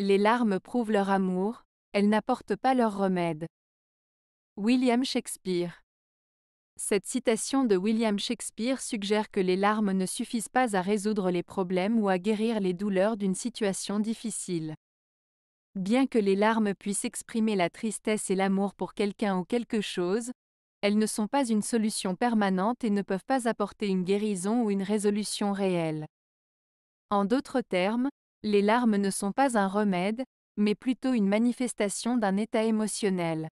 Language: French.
Les larmes prouvent leur amour, elles n'apportent pas leur remède. William Shakespeare Cette citation de William Shakespeare suggère que les larmes ne suffisent pas à résoudre les problèmes ou à guérir les douleurs d'une situation difficile. Bien que les larmes puissent exprimer la tristesse et l'amour pour quelqu'un ou quelque chose, elles ne sont pas une solution permanente et ne peuvent pas apporter une guérison ou une résolution réelle. En d'autres termes, les larmes ne sont pas un remède, mais plutôt une manifestation d'un état émotionnel.